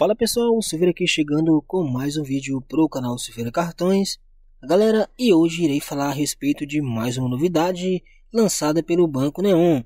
Fala pessoal, Silveira aqui chegando com mais um vídeo para o canal Silveira Cartões. Galera, e hoje irei falar a respeito de mais uma novidade lançada pelo Banco Neon.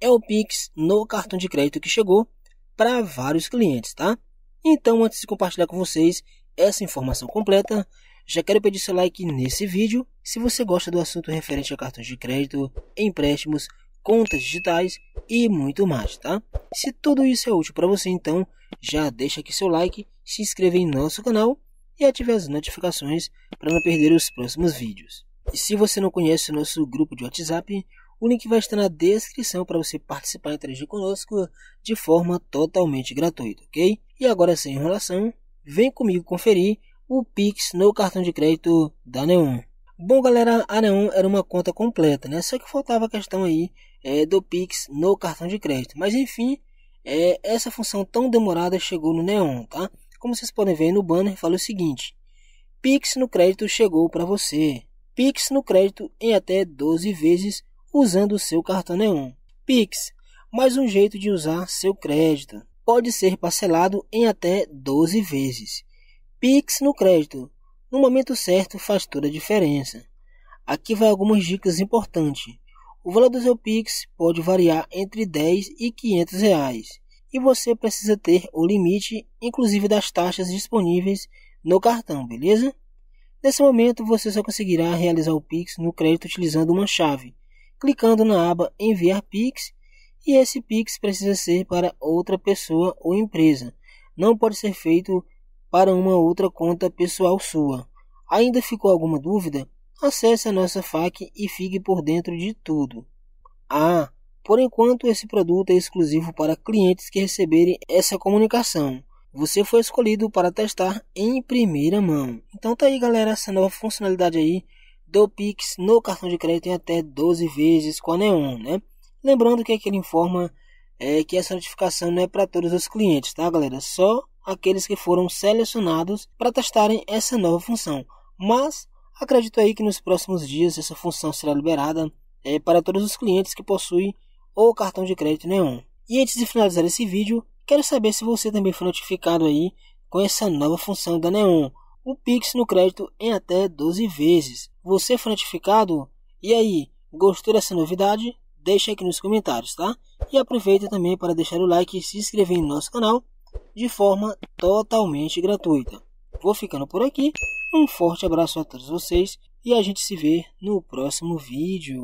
É o Pix no cartão de crédito que chegou para vários clientes, tá? Então, antes de compartilhar com vocês essa informação completa, já quero pedir seu like nesse vídeo. Se você gosta do assunto referente a cartões de crédito, empréstimos, contas digitais e muito mais, tá? Se tudo isso é útil para você, então já deixa aqui seu like, se inscreva em nosso canal e ative as notificações para não perder os próximos vídeos. E se você não conhece o nosso grupo de WhatsApp, o link vai estar na descrição para você participar e interagir conosco de forma totalmente gratuita, ok? E agora sem enrolação, vem comigo conferir o Pix no cartão de crédito da Neon. Bom, galera, a Neon era uma conta completa, né? Só que faltava a questão aí é, do Pix no cartão de crédito. Mas enfim, é, essa função tão demorada chegou no Neon, tá? Como vocês podem ver no banner, fala o seguinte: Pix no crédito chegou para você. Pix no crédito em até 12 vezes usando o seu cartão Neon. Pix, mais um jeito de usar seu crédito. Pode ser parcelado em até 12 vezes. Pix no crédito, no momento certo faz toda a diferença. Aqui vai algumas dicas importantes. O valor do seu Pix pode variar entre 10 e 500 reais e você precisa ter o limite, inclusive das taxas disponíveis no cartão, beleza? Nesse momento, você só conseguirá realizar o Pix no crédito utilizando uma chave, clicando na aba Enviar Pix e esse Pix precisa ser para outra pessoa ou empresa. Não pode ser feito para uma outra conta pessoal sua. Ainda ficou alguma dúvida? Acesse a nossa FAQ e fique por dentro de tudo. Ah, por enquanto esse produto é exclusivo para clientes que receberem essa comunicação. Você foi escolhido para testar em primeira mão. Então tá aí, galera, essa nova funcionalidade aí do Pix no cartão de crédito em até 12 vezes com a Neon, né? Lembrando que aqui ele informa é, que essa notificação não é para todos os clientes, tá, galera? Só aqueles que foram selecionados para testarem essa nova função. Mas Acredito aí que nos próximos dias essa função será liberada é, para todos os clientes que possuem ou cartão de crédito nenhum. E antes de finalizar esse vídeo, quero saber se você também foi notificado aí com essa nova função da Neon, o Pix no crédito em até 12 vezes. Você foi notificado? E aí, gostou dessa novidade? Deixa aqui nos comentários, tá? E aproveita também para deixar o like e se inscrever em nosso canal de forma totalmente gratuita. Vou ficando por aqui um forte abraço a todos vocês e a gente se vê no próximo vídeo.